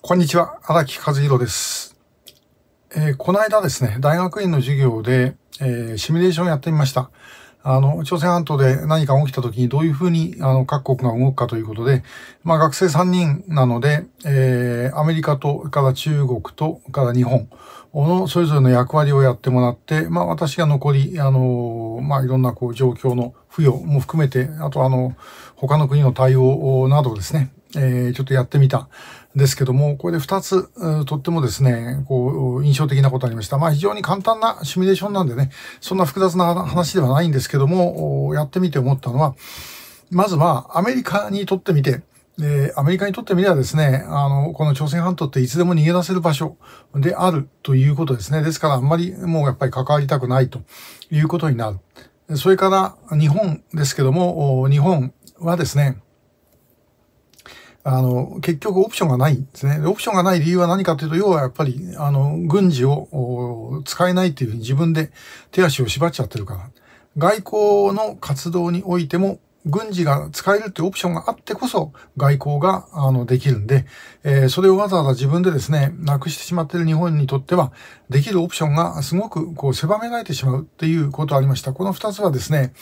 こんにちは、荒木和弘です。えー、この間ですね、大学院の授業で、えー、シミュレーションやってみました。あの、朝鮮半島で何か起きた時にどういうふうに、あの、各国が動くかということで、まあ、学生3人なので、えー、アメリカと、から中国と、から日本のそれぞれの役割をやってもらって、まあ、私が残り、あの、まあ、いろんなこう状況の付与も含めて、あとあの、他の国の対応などですね、えー、ちょっとやってみたんですけども、これで二つ、とってもですね、こう、印象的なことありました。まあ非常に簡単なシミュレーションなんでね、そんな複雑な話ではないんですけども、やってみて思ったのは、まずはアメリカにとってみて、で、アメリカにとってみればですね、あの、この朝鮮半島っていつでも逃げ出せる場所であるということですね。ですからあんまりもうやっぱり関わりたくないということになる。それから日本ですけども、日本はですね、あの、結局オプションがないんですね。オプションがない理由は何かというと、要はやっぱり、あの、軍事を使えないっていうふうに自分で手足を縛っちゃってるから。外交の活動においても、軍事が使えるっていうオプションがあってこそ外交があのできるんで、えー、それをわざわざ自分でですね、なくしてしまっている日本にとっては、できるオプションがすごくこう狭められてしまうっていうことありました。この二つはですね、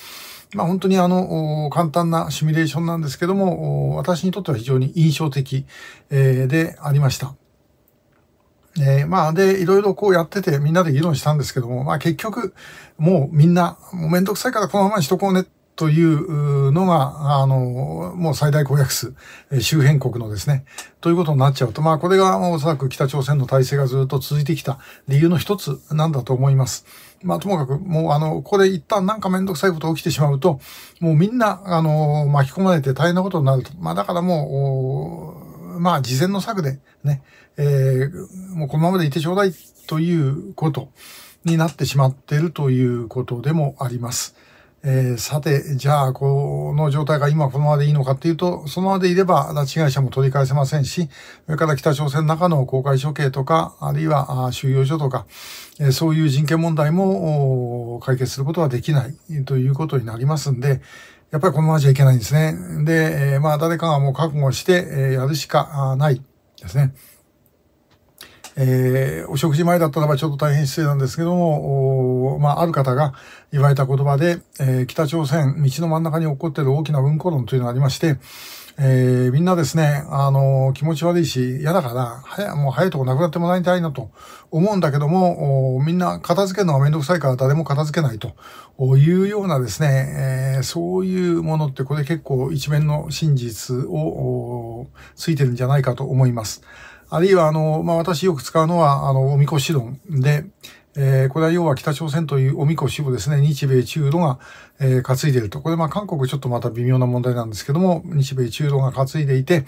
まあ本当にあの、簡単なシミュレーションなんですけども、私にとっては非常に印象的でありました。えー、まあ、で、いろいろこうやっててみんなで議論したんですけども、まあ結局、もうみんな、もうめんどくさいからこのままにしとこうねっというのが、あの、もう最大公約数、周辺国のですね、ということになっちゃうと、まあこれがおそらく北朝鮮の体制がずっと続いてきた理由の一つなんだと思います。まあともかく、もうあの、ここで一旦なんかめんどくさいことが起きてしまうと、もうみんな、あの、巻き込まれて大変なことになると。まあだからもう、まあ事前の策でね、えー、もうこのままでいてちょうだいということになってしまっているということでもあります。えー、さて、じゃあ、この状態が今このままでいいのかっていうと、そのままでいれば拉致被害者も取り返せませんし、それから北朝鮮の中の公開処刑とか、あるいは収容所とか、えー、そういう人権問題も解決することはできないということになりますんで、やっぱりこのままじゃいけないんですね。で、えー、まあ誰かがもう覚悟して、えやるしかないですね。えー、お食事前だったらばちょっと大変失礼なんですけども、まあ、ある方が言われた言葉で、えー、北朝鮮、道の真ん中に起こっている大きな文庫論というのがありまして、えー、みんなですね、あのー、気持ち悪いし、嫌だから、早、もう早いとこなくなってもらいたいなと思うんだけども、みんな片付けるのがめんどくさいから誰も片付けないというようなですね、えー、そういうものってこれ結構一面の真実をついてるんじゃないかと思います。あるいは、あの、まあ、私よく使うのは、あの、おみこし論で、えー、これは要は北朝鮮というおみこしをですね、日米中ロが、えー、担いでいると。これまあ韓国ちょっとまた微妙な問題なんですけども、日米中ロが担いでいて、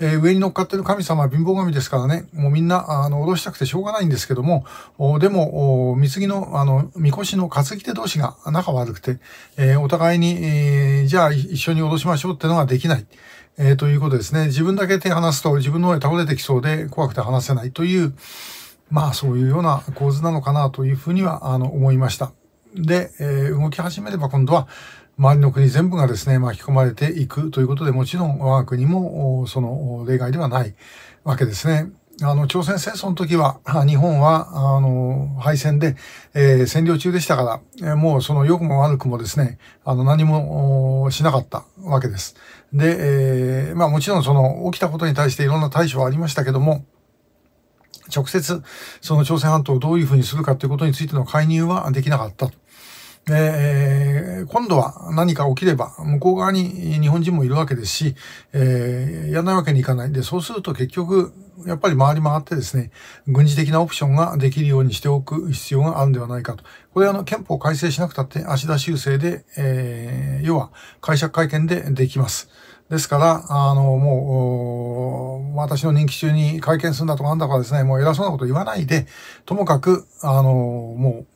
えー、上に乗っかってる神様は貧乏神ですからね、もうみんな、あの、脅したくてしょうがないんですけども、おでも、三次の、あの、みこしの担ぎ手同士が仲悪くて、えー、お互いに、えー、じゃあ一緒に脅しましょうってのができない。えー、ということですね。自分だけ手離すと自分の上倒れてきそうで怖くて離せないという、まあそういうような構図なのかなというふうにはあの思いました。で、えー、動き始めれば今度は周りの国全部がですね、巻き込まれていくということで、もちろん我が国もその例外ではないわけですね。あの、朝鮮戦争の時は、日本は、あの、敗戦で、えー、占領中でしたから、えー、もうその良くも悪くもですね、あの、何もしなかったわけです。で、えー、まあもちろんその起きたことに対していろんな対処はありましたけども、直接、その朝鮮半島をどういうふうにするかということについての介入はできなかった。えー、今度は何か起きれば、向こう側に日本人もいるわけですし、えー、やらないわけにいかないで、そうすると結局、やっぱり回り回ってですね、軍事的なオプションができるようにしておく必要があるんではないかと。これはあの、憲法改正しなくたって、足田修正で、えー、要は解釈会見でできます。ですから、あの、もう、私の任期中に会見するんだとかなんだかですね、もう偉そうなこと言わないで、ともかく、あの、もう、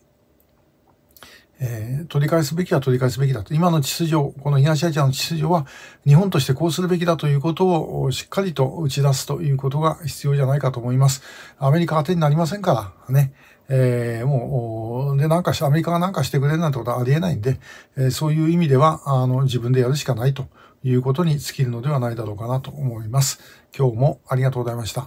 えー、取り返すべきは取り返すべきだと。今の秩序、この東アジアの秩序は日本としてこうするべきだということをしっかりと打ち出すということが必要じゃないかと思います。アメリカが手になりませんからね。えー、もう、で、なんかし、アメリカがなんかしてくれるなんてことはありえないんで、えー、そういう意味では、あの、自分でやるしかないということに尽きるのではないだろうかなと思います。今日もありがとうございました。